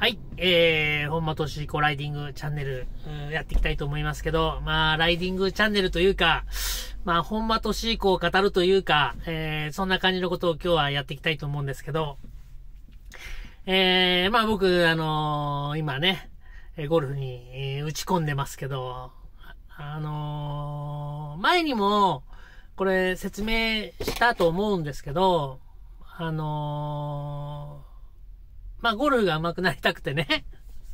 はい。えー、本間俊彦ライディングチャンネル、うん、やっていきたいと思いますけど、まあ、ライディングチャンネルというか、まあ、本間俊彦を語るというか、えー、そんな感じのことを今日はやっていきたいと思うんですけど、えー、まあ僕、あのー、今ね、ゴルフに打ち込んでますけど、あのー、前にも、これ説明したと思うんですけど、あのーまあ、ゴルフが上手くなりたくてね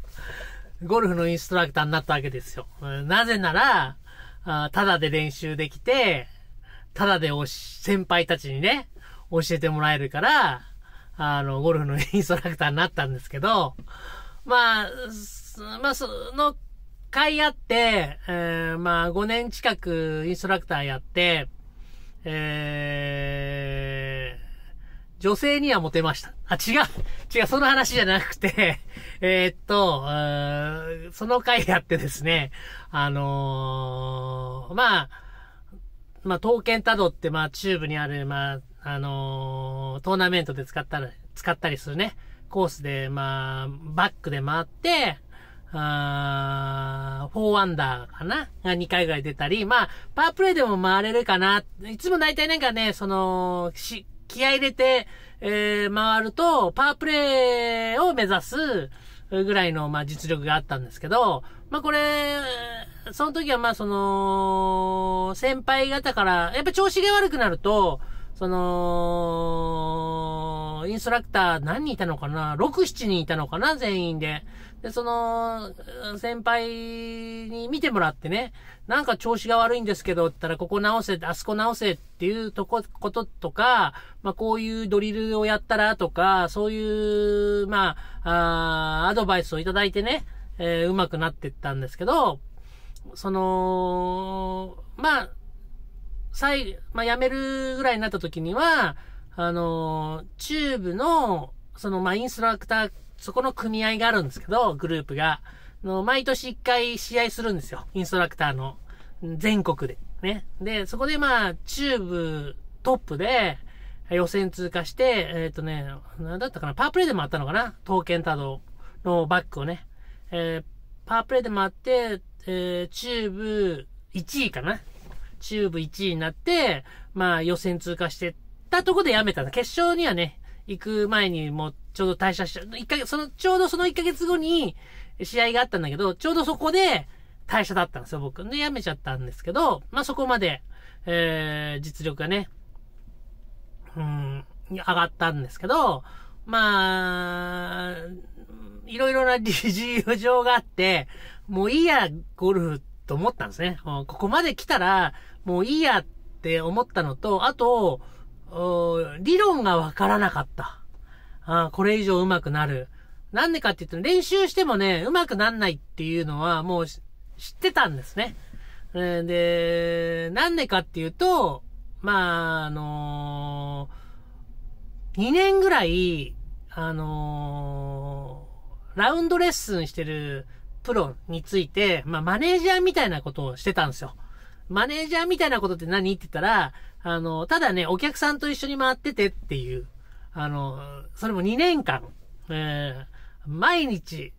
ゴルフのインストラクターになったわけですよ。なぜなら、あただで練習できて、ただでおし、先輩たちにね、教えてもらえるから、あの、ゴルフのインストラクターになったんですけど、まあ、まあ、その、回あって、えー、まあ、5年近くインストラクターやって、えー女性にはモテました。あ、違う違う、その話じゃなくて えっと、その回やってですね、あのー、まあ、まあ、刀剣多道って、まあ、中部にある、まあ、あのー、トーナメントで使ったら、使ったりするね、コースで、まあ、バックで回って、あー、4アンダーかなが2回ぐらい出たり、まあ、パワープレイでも回れるかな。いつも大体なんかね、その、し、気合入れて、えー、回ると、パワープレイを目指すぐらいの、まあ、実力があったんですけど、まあ、これ、その時は、まあ、その、先輩方から、やっぱ調子が悪くなると、その、インストラクター何人いたのかな ?6、7人いたのかな全員で。で、その、先輩に見てもらってね、なんか調子が悪いんですけど、ったらここ直せ、あそこ直せっていうとこ、こととか、まあこういうドリルをやったらとか、そういう、まあ、あアドバイスをいただいてね、えー、うまくなってったんですけど、その、まあ、最、まあ、辞めるぐらいになった時には、あのー、チューブの、その、まあ、インストラクターそこの組合があるんですけど、グループが、の、毎年一回試合するんですよ。インストラクターの、全国で。ね。で、そこでまあ、中部トップで、予選通過して、えっ、ー、とね、なんだったかな、パープレイでもあったのかな刀剣太郎のバックをね。えー、パープレイでもあって、えー、中部1位かな中部1位になって、まあ予選通過してったとこでやめた決勝にはね、行く前にもうちょうど退社した、一ヶ月、その、ちょうどその一ヶ月後に試合があったんだけど、ちょうどそこで退社だったんですよ、僕。で、辞めちゃったんですけど、まあ、そこまで、えー、実力がね、うん、上がったんですけど、まあ、いろいろな理 事情があって、もういいや、ゴルフと思ったんですね。ここまで来たら、もういいやって思ったのと、あと、理論がわからなかった。あこれ以上上手くなる。なんでかって言うと、練習してもね、上手くなんないっていうのはもう知ってたんですね。で、なんでかっていうと、まあ、あのー、2年ぐらい、あのー、ラウンドレッスンしてるプロについて、まあ、マネージャーみたいなことをしてたんですよ。マネージャーみたいなことって何って言ったら、あの、ただね、お客さんと一緒に回っててっていう、あの、それも2年間、えー、毎日、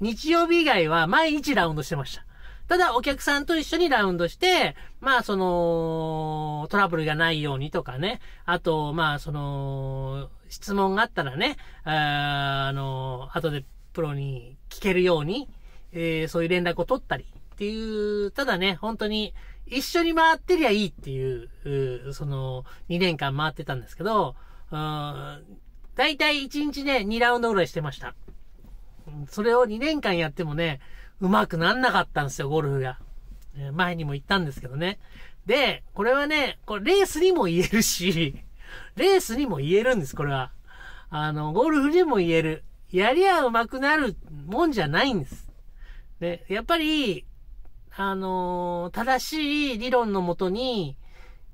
日曜日以外は毎日ラウンドしてました。ただ、お客さんと一緒にラウンドして、まあ、その、トラブルがないようにとかね。あと、まあ、その、質問があったらね、あ、あのー、後でプロに聞けるように、えー、そういう連絡を取ったりっていう、ただね、本当に、一緒に回ってりゃいいっていう、その、2年間回ってたんですけど、だいたい1日ね、2ラウンドぐらいしてました。それを2年間やってもね、うまくなんなかったんですよ、ゴルフが。前にも言ったんですけどね。で、これはね、これレースにも言えるし、レースにも言えるんです、これは。あの、ゴルフでも言える。やりゃ上手くなるもんじゃないんです。ね、やっぱり、あのー、正しい理論のもとに、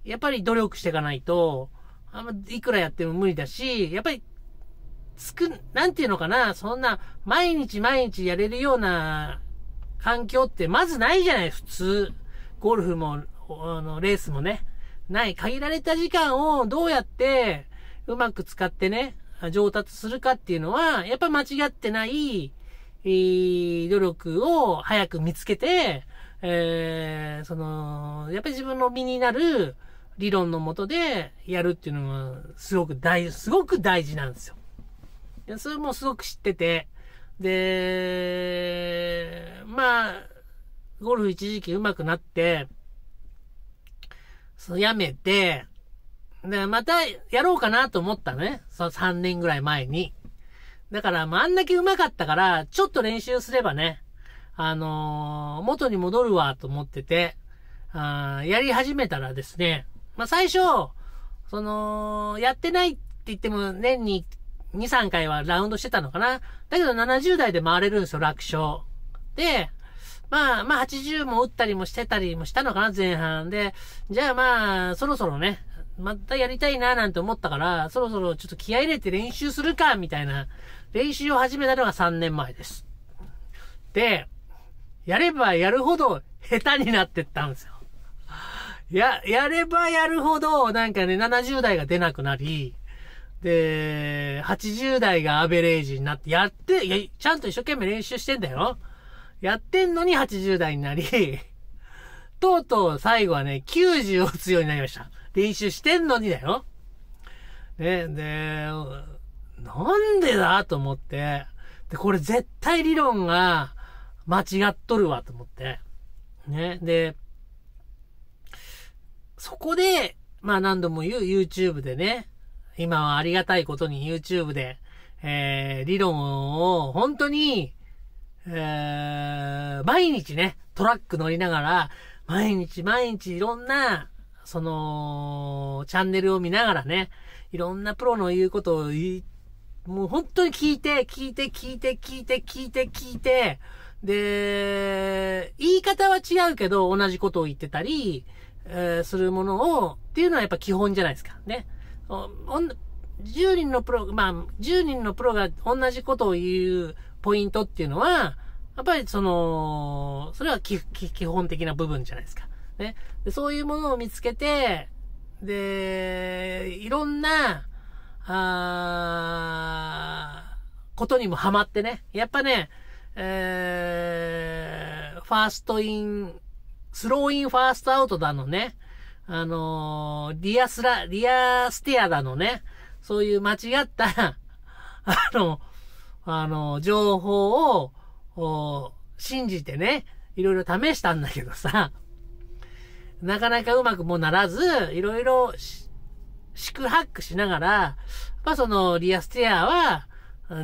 やっぱり努力していかないと、あんま、いくらやっても無理だし、やっぱり、つく、なんていうのかな、そんな、毎日毎日やれるような環境ってまずないじゃない、普通。ゴルフも、あの、レースもね。ない。限られた時間をどうやって、うまく使ってね、上達するかっていうのは、やっぱ間違ってない、えー、努力を早く見つけて、えー、その、やっぱり自分の身になる理論のもとでやるっていうのも、すごく大、すごく大事なんですよ。それもすごく知ってて、で、まあ、ゴルフ一時期上手くなって、そやめて、で、またやろうかなと思ったね。その3年ぐらい前に。だから、まあ、あんだけ上手かったから、ちょっと練習すればね、あのー、元に戻るわと思ってて、あやり始めたらですね、まあ、最初、その、やってないって言っても年に2、3回はラウンドしてたのかな。だけど70代で回れるんですよ、楽勝。で、まあ、まあ80も打ったりもしてたりもしたのかな、前半で。じゃあまあ、そろそろね、またやりたいななんて思ったから、そろそろちょっと気合入れて練習するか、みたいな、練習を始めたのが3年前です。で、やればやるほど下手になってったんですよ。や、やればやるほど、なんかね、70代が出なくなり、で、80代がアベレージになって、やって、いや、ちゃんと一生懸命練習してんだよ。やってんのに80代になり、とうとう最後はね、90を打つようになりました。練習してんのにだよ。ね、で、なんでだと思って。で、これ絶対理論が、間違っとるわと思って。ね。で、そこで、まあ何度も言う YouTube でね、今はありがたいことに YouTube で、えー、理論を本当に、えー、毎日ね、トラック乗りながら、毎日毎日いろんな、その、チャンネルを見ながらね、いろんなプロの言うことを言もう本当に聞いて、聞いて、聞いて、聞いて、聞いて、聞いて、で、言い方は違うけど、同じことを言ってたり、えー、するものを、っていうのはやっぱ基本じゃないですか。ね。10人のプロ、まあ、10人のプロが同じことを言うポイントっていうのは、やっぱりその、それは基本的な部分じゃないですか。ね。でそういうものを見つけて、で、いろんな、あことにもハマってね。やっぱね、えー、ファーストイン、スローインファーストアウトだのね。あのー、リアスラ、リアステアだのね。そういう間違った あの、あの、情報を、信じてね、いろいろ試したんだけどさ、なかなかうまくもならず、いろいろ四苦八苦しながら、まぱその、リアステアは、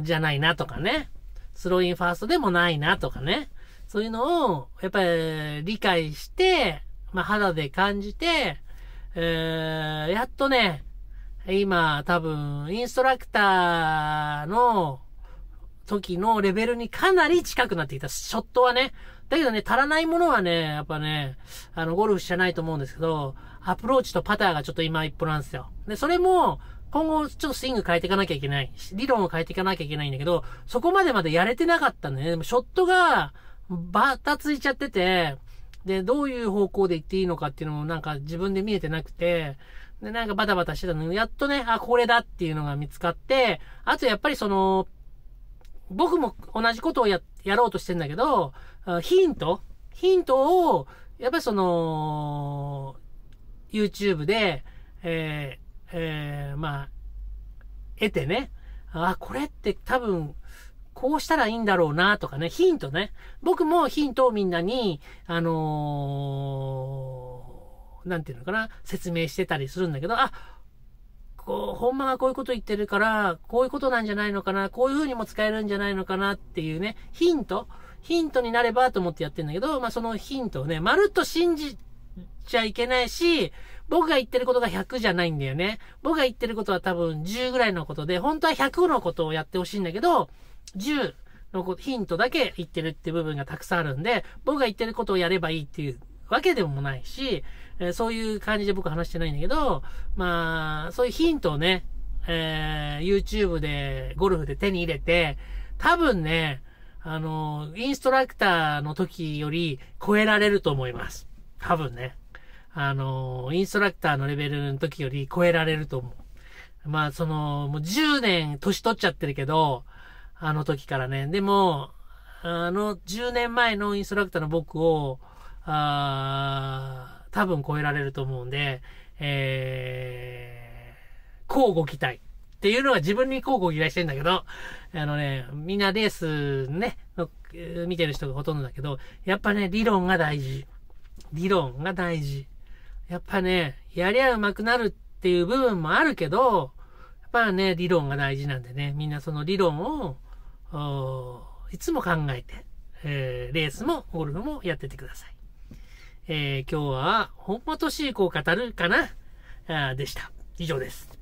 じゃないなとかね。スローインファーストでもないなとかね。そういうのを、やっぱり理解して、まあ肌で感じて、えー、やっとね、今多分、インストラクターの時のレベルにかなり近くなってきた。ショットはね、だけどね、足らないものはね、やっぱね、あの、ゴルフじゃないと思うんですけど、アプローチとパターがちょっと今一歩なんですよ。で、それも、今後、ちょっとスイング変えていかなきゃいけない。理論を変えていかなきゃいけないんだけど、そこまでまでやれてなかったんだね。でも、ショットが、ばたついちゃってて、で、どういう方向で行っていいのかっていうのもなんか自分で見えてなくて、で、なんかバタバタしてたのに、やっとね、あ、これだっていうのが見つかって、あとやっぱりその、僕も同じことをや、やろうとしてんだけど、ヒントヒントを、やっぱりその、YouTube で、えー、えー、まあ、得てね、あ、これって多分、こうしたらいいんだろうなとかね、ヒントね。僕もヒントをみんなに、あのー、なんていうのかな、説明してたりするんだけど、あ、こう、ほんまがこういうこと言ってるから、こういうことなんじゃないのかな、こういう風にも使えるんじゃないのかなっていうね、ヒントヒントになればと思ってやってんだけど、まあ、そのヒントをね、まるっと信じちゃいけないし、僕が言ってることが100じゃないんだよね。僕が言ってることは多分10ぐらいのことで、本当は100のことをやってほしいんだけど、10のこと、ヒントだけ言ってるって部分がたくさんあるんで、僕が言ってることをやればいいっていうわけでもないし、えー、そういう感じで僕話してないんだけど、まあ、そういうヒントをね、えー、YouTube で、ゴルフで手に入れて、多分ね、あの、インストラクターの時より超えられると思います。多分ね。あの、インストラクターのレベルの時より超えられると思う。まあ、その、もう10年年取っちゃってるけど、あの時からね。でも、あの、10年前のインストラクターの僕を、あ多分超えられると思うんで、えー、こうご期待。っていうのは自分にこうご期待してんだけど、あのね、みんなレースね、見てる人がほとんどだけど、やっぱね、理論が大事。理論が大事。やっぱね、やりゃ上手くなるっていう部分もあるけど、やっぱね、理論が大事なんでね、みんなその理論を、いつも考えて、えー、レースもゴルフもやっててください。えー、今日は、本間い彦を語るかな、あでした。以上です。